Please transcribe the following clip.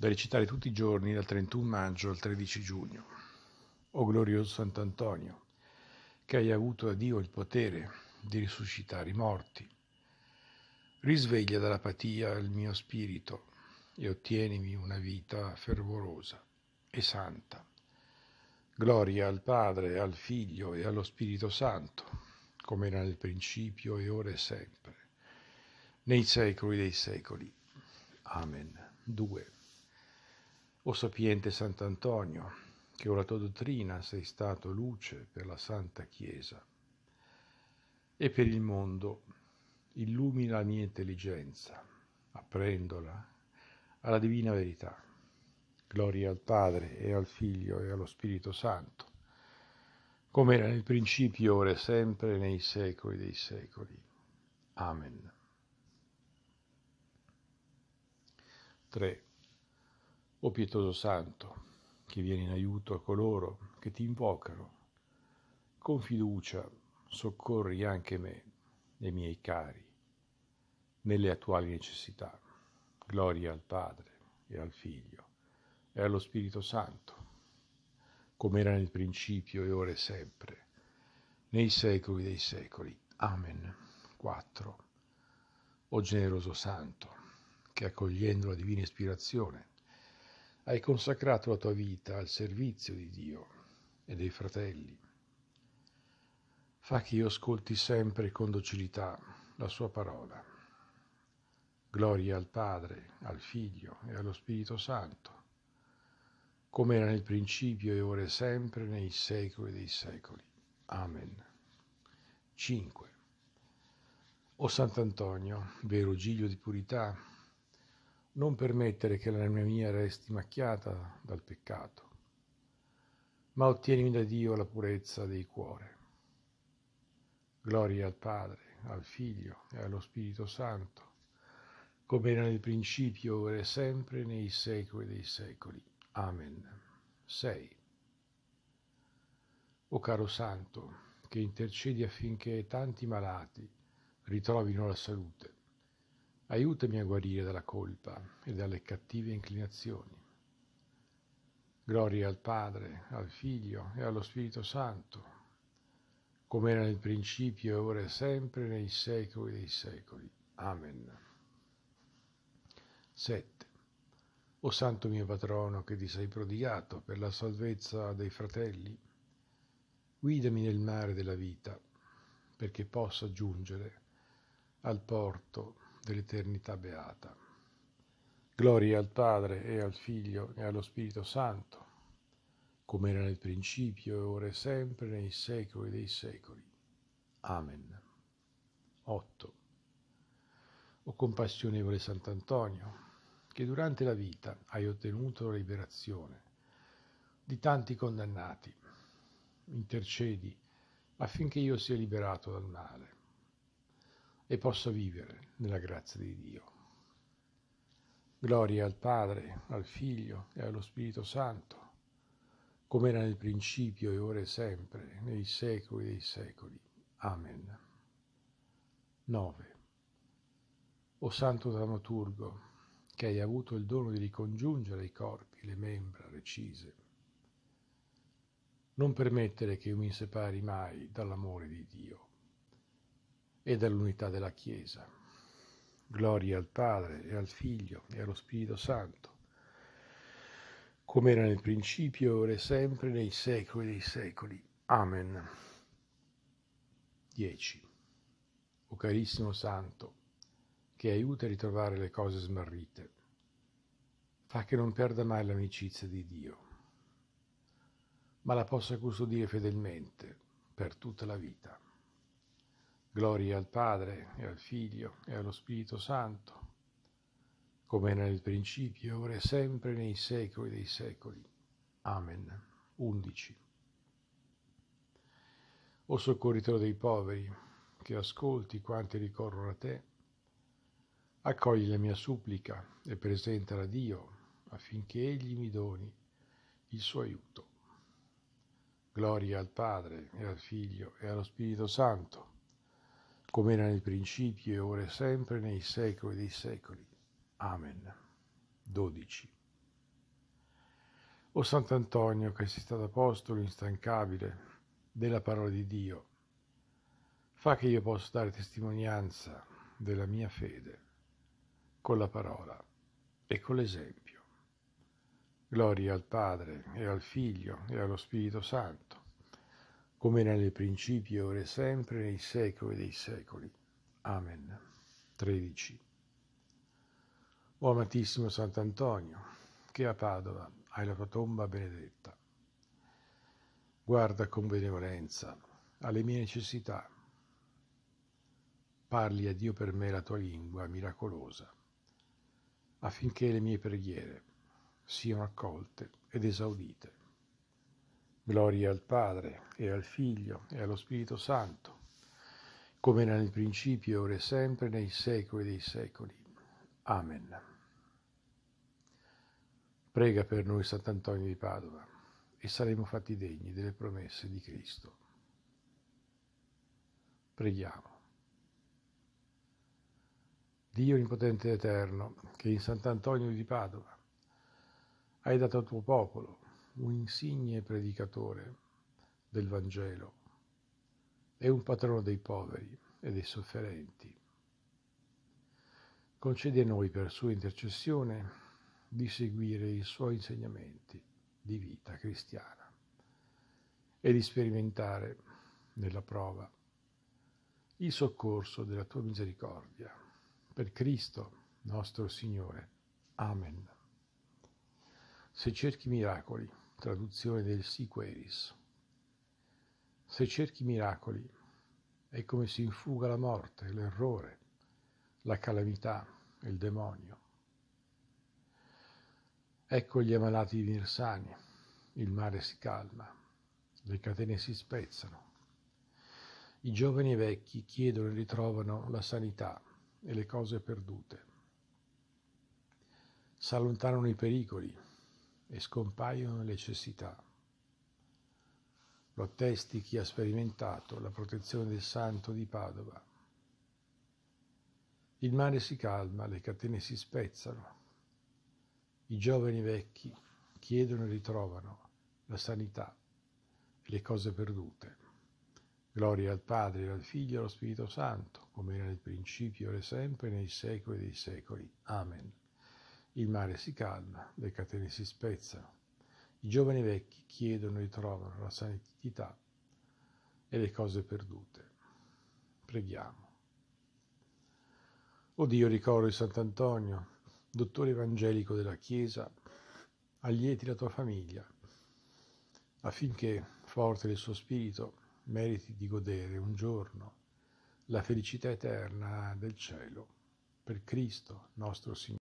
da recitare tutti i giorni dal 31 maggio al 13 giugno. O glorioso Sant'Antonio, che hai avuto da Dio il potere di risuscitare i morti, risveglia dall'apatia il mio spirito e ottienimi una vita fervorosa e santa. Gloria al Padre, al Figlio e allo Spirito Santo, come era nel principio e ora e sempre, nei secoli dei secoli. Amen. 2. O sapiente Sant'Antonio, che con la tua dottrina sei stato luce per la Santa Chiesa e per il mondo, illumina la mia intelligenza, apprendola alla divina verità. Gloria al Padre e al Figlio e allo Spirito Santo, come era nel principio, ora e sempre, nei secoli dei secoli. Amen. 3. O pietoso santo, che vieni in aiuto a coloro che ti invocano, con fiducia soccorri anche me e i miei cari nelle attuali necessità. Gloria al Padre e al Figlio e allo Spirito Santo, come era nel principio e ora e sempre, nei secoli dei secoli. Amen. 4. O generoso Santo, che accogliendo la divina ispirazione, hai consacrato la tua vita al servizio di Dio e dei fratelli. Fa che io ascolti sempre con docilità la sua parola. Gloria al Padre, al Figlio e allo Spirito Santo, come era nel principio e ora è sempre, nei secoli dei secoli. Amen. 5. O Sant'Antonio, vero giglio di purità, non permettere che l'anima mia resti macchiata dal peccato, ma ottienimi da Dio la purezza dei cuore. Gloria al Padre, al Figlio e allo Spirito Santo, come era nel principio, ora e sempre, nei secoli dei secoli. Amen. 6. O caro Santo, che intercedi affinché tanti malati ritrovino la salute Aiutami a guarire dalla colpa e dalle cattive inclinazioni. Gloria al Padre, al Figlio e allo Spirito Santo, come era nel principio e ora e sempre, nei secoli dei secoli. Amen. 7. O Santo mio Patrono, che ti sei prodigato per la salvezza dei fratelli, guidami nel mare della vita, perché possa giungere al porto dell'eternità beata. Gloria al Padre e al Figlio e allo Spirito Santo, come era nel principio e ora e sempre, nei secoli dei secoli. Amen. 8. O compassionevole Sant'Antonio, che durante la vita hai ottenuto la liberazione di tanti condannati, intercedi affinché io sia liberato dal male e possa vivere nella grazia di Dio. Gloria al Padre, al Figlio e allo Spirito Santo, come era nel principio e ora e sempre, nei secoli dei secoli. Amen. 9. O Santo Dramaturgo, che hai avuto il dono di ricongiungere i corpi, le membra recise, non permettere che io mi separi mai dall'amore di Dio e dall'unità della Chiesa. Gloria al Padre e al Figlio e allo Spirito Santo, come era nel principio, ora e sempre, nei secoli dei secoli. Amen. 10. O carissimo Santo, che aiuta a ritrovare le cose smarrite, fa che non perda mai l'amicizia di Dio, ma la possa custodire fedelmente per tutta la vita. Gloria al Padre, e al Figlio, e allo Spirito Santo, come era nel principio, ora e sempre, nei secoli dei secoli. Amen. 11. O soccorritore dei poveri, che ascolti quanti ricorrono a te, accogli la mia supplica e presentala a Dio, affinché Egli mi doni il suo aiuto. Gloria al Padre, e al Figlio, e allo Spirito Santo come era nel principio e ora e sempre, nei secoli dei secoli. Amen. 12. O Sant'Antonio, che sei stato apostolo instancabile della parola di Dio, fa che io possa dare testimonianza della mia fede con la parola e con l'esempio. Gloria al Padre e al Figlio e allo Spirito Santo come nel principio, ora e sempre, nei secoli dei secoli. Amen. 13. O amatissimo Sant'Antonio, che a Padova hai la tua tomba benedetta, guarda con benevolenza alle mie necessità. Parli a Dio per me la tua lingua miracolosa, affinché le mie preghiere siano accolte ed esaudite. Gloria al Padre e al Figlio e allo Spirito Santo, come era nel principio, ora e sempre, nei secoli dei secoli. Amen. Prega per noi Sant'Antonio di Padova e saremo fatti degni delle promesse di Cristo. Preghiamo. Dio Impotente ed Eterno, che in Sant'Antonio di Padova hai dato al tuo popolo un insigne predicatore del Vangelo, e un patrono dei poveri e dei sofferenti. Concede a noi per sua intercessione di seguire i suoi insegnamenti di vita cristiana e di sperimentare nella prova il soccorso della tua misericordia. Per Cristo nostro Signore. Amen. Se cerchi miracoli, traduzione del Siqueris. Se cerchi miracoli, è come si infuga la morte, l'errore, la calamità, il demonio. Ecco gli di virsani, il mare si calma, le catene si spezzano. I giovani e i vecchi chiedono e ritrovano la sanità e le cose perdute. S'allontanano i pericoli, e scompaiono le cessità. Protesti chi ha sperimentato la protezione del santo di Padova. Il mare si calma, le catene si spezzano. I giovani vecchi chiedono e ritrovano la sanità e le cose perdute. Gloria al Padre, al Figlio e allo Spirito Santo, come era nel principio, ora e sempre, nei secoli dei secoli. Amen. Il mare si calma, le catene si spezzano. I giovani vecchi chiedono e ritrovano la santità e le cose perdute. Preghiamo. O Dio, ricordo di Sant'Antonio, dottore evangelico della Chiesa, allieti la tua famiglia, affinché, forte del suo spirito, meriti di godere un giorno la felicità eterna del cielo. Per Cristo nostro Signore.